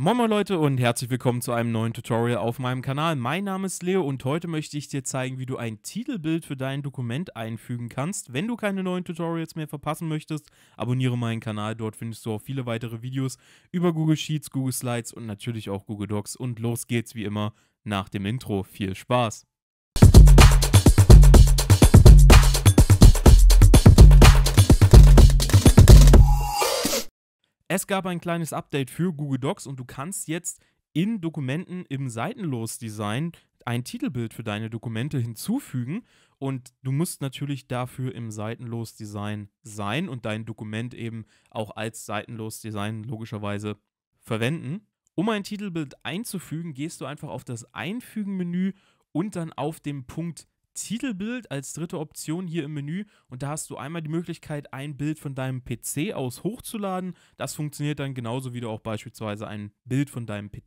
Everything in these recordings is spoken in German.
Moin Moin Leute und herzlich willkommen zu einem neuen Tutorial auf meinem Kanal. Mein Name ist Leo und heute möchte ich dir zeigen, wie du ein Titelbild für dein Dokument einfügen kannst. Wenn du keine neuen Tutorials mehr verpassen möchtest, abonniere meinen Kanal. Dort findest du auch viele weitere Videos über Google Sheets, Google Slides und natürlich auch Google Docs. Und los geht's wie immer nach dem Intro. Viel Spaß! Es gab ein kleines Update für Google Docs und du kannst jetzt in Dokumenten im Seitenlos-Design ein Titelbild für deine Dokumente hinzufügen und du musst natürlich dafür im Seitenlos-Design sein und dein Dokument eben auch als Seitenlos-Design logischerweise verwenden. Um ein Titelbild einzufügen, gehst du einfach auf das Einfügen-Menü und dann auf den Punkt Titelbild als dritte Option hier im Menü und da hast du einmal die Möglichkeit, ein Bild von deinem PC aus hochzuladen. Das funktioniert dann genauso wie du auch beispielsweise ein Bild von deinem PC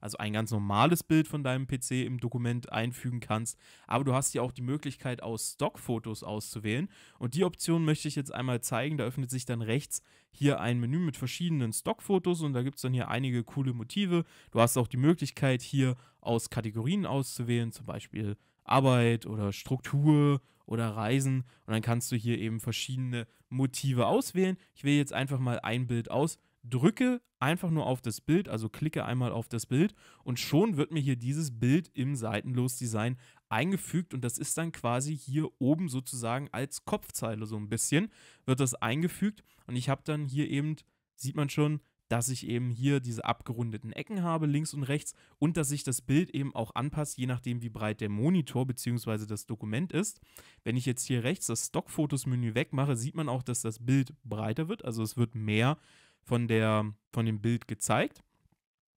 also ein ganz normales Bild von deinem PC im Dokument einfügen kannst, aber du hast hier auch die Möglichkeit, aus Stockfotos auszuwählen. Und die Option möchte ich jetzt einmal zeigen. Da öffnet sich dann rechts hier ein Menü mit verschiedenen Stockfotos und da gibt es dann hier einige coole Motive. Du hast auch die Möglichkeit, hier aus Kategorien auszuwählen, zum Beispiel Arbeit oder Struktur oder Reisen. Und dann kannst du hier eben verschiedene Motive auswählen. Ich wähle jetzt einfach mal ein Bild aus, drücke einfach nur auf das Bild, also klicke einmal auf das Bild und schon wird mir hier dieses Bild im Seitenlos-Design eingefügt und das ist dann quasi hier oben sozusagen als Kopfzeile so ein bisschen wird das eingefügt und ich habe dann hier eben, sieht man schon, dass ich eben hier diese abgerundeten Ecken habe, links und rechts, und dass sich das Bild eben auch anpasst, je nachdem, wie breit der Monitor bzw. das Dokument ist. Wenn ich jetzt hier rechts das Stockfotos-Menü wegmache, sieht man auch, dass das Bild breiter wird, also es wird mehr von, der, von dem Bild gezeigt.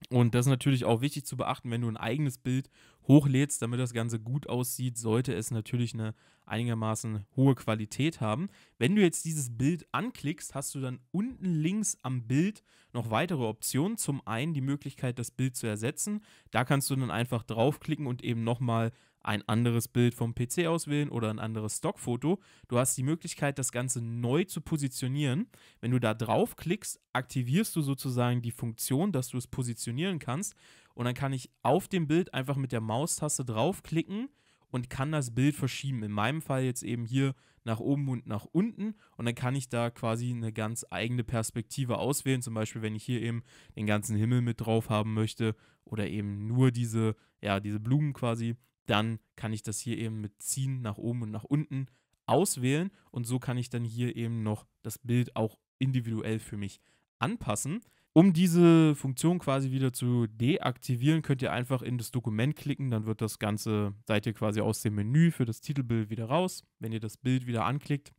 Und das ist natürlich auch wichtig zu beachten, wenn du ein eigenes Bild hochlädst, damit das Ganze gut aussieht, sollte es natürlich eine einigermaßen hohe Qualität haben. Wenn du jetzt dieses Bild anklickst, hast du dann unten links am Bild noch weitere Optionen. Zum einen die Möglichkeit, das Bild zu ersetzen. Da kannst du dann einfach draufklicken und eben nochmal ein anderes Bild vom PC auswählen oder ein anderes Stockfoto. Du hast die Möglichkeit, das Ganze neu zu positionieren. Wenn du da draufklickst, aktivierst du sozusagen die Funktion, dass du es positionieren kannst. Und dann kann ich auf dem Bild einfach mit der Maustaste draufklicken und kann das Bild verschieben. In meinem Fall jetzt eben hier nach oben und nach unten. Und dann kann ich da quasi eine ganz eigene Perspektive auswählen. Zum Beispiel, wenn ich hier eben den ganzen Himmel mit drauf haben möchte oder eben nur diese, ja, diese Blumen quasi, dann kann ich das hier eben mit Ziehen nach oben und nach unten auswählen und so kann ich dann hier eben noch das Bild auch individuell für mich anpassen. Um diese Funktion quasi wieder zu deaktivieren, könnt ihr einfach in das Dokument klicken, dann wird das Ganze, seid ihr quasi aus dem Menü für das Titelbild wieder raus. Wenn ihr das Bild wieder anklickt,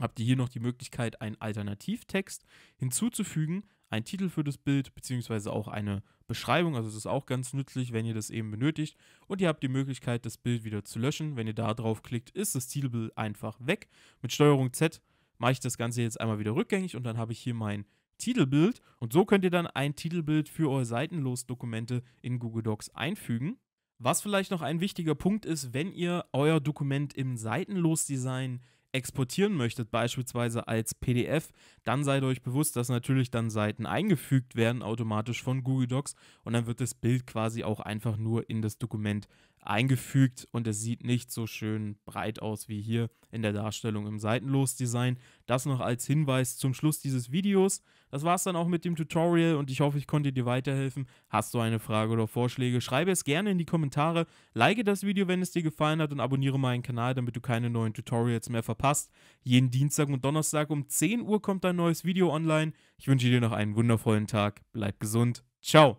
habt ihr hier noch die Möglichkeit, einen Alternativtext hinzuzufügen, einen Titel für das Bild, beziehungsweise auch eine Beschreibung. Also es ist auch ganz nützlich, wenn ihr das eben benötigt. Und ihr habt die Möglichkeit, das Bild wieder zu löschen. Wenn ihr da drauf klickt, ist das Titelbild einfach weg. Mit STRG Z mache ich das Ganze jetzt einmal wieder rückgängig und dann habe ich hier mein Titelbild. Und so könnt ihr dann ein Titelbild für eure Seitenlos-Dokumente in Google Docs einfügen. Was vielleicht noch ein wichtiger Punkt ist, wenn ihr euer Dokument im Seitenlos-Design exportieren möchtet, beispielsweise als PDF, dann seid euch bewusst, dass natürlich dann Seiten eingefügt werden automatisch von Google Docs und dann wird das Bild quasi auch einfach nur in das Dokument eingefügt und es sieht nicht so schön breit aus wie hier in der Darstellung im Seitenlos-Design. Das noch als Hinweis zum Schluss dieses Videos. Das war es dann auch mit dem Tutorial und ich hoffe, ich konnte dir weiterhelfen. Hast du eine Frage oder Vorschläge, schreibe es gerne in die Kommentare. Like das Video, wenn es dir gefallen hat und abonniere meinen Kanal, damit du keine neuen Tutorials mehr verpasst. Jeden Dienstag und Donnerstag um 10 Uhr kommt ein neues Video online. Ich wünsche dir noch einen wundervollen Tag. Bleib gesund. Ciao.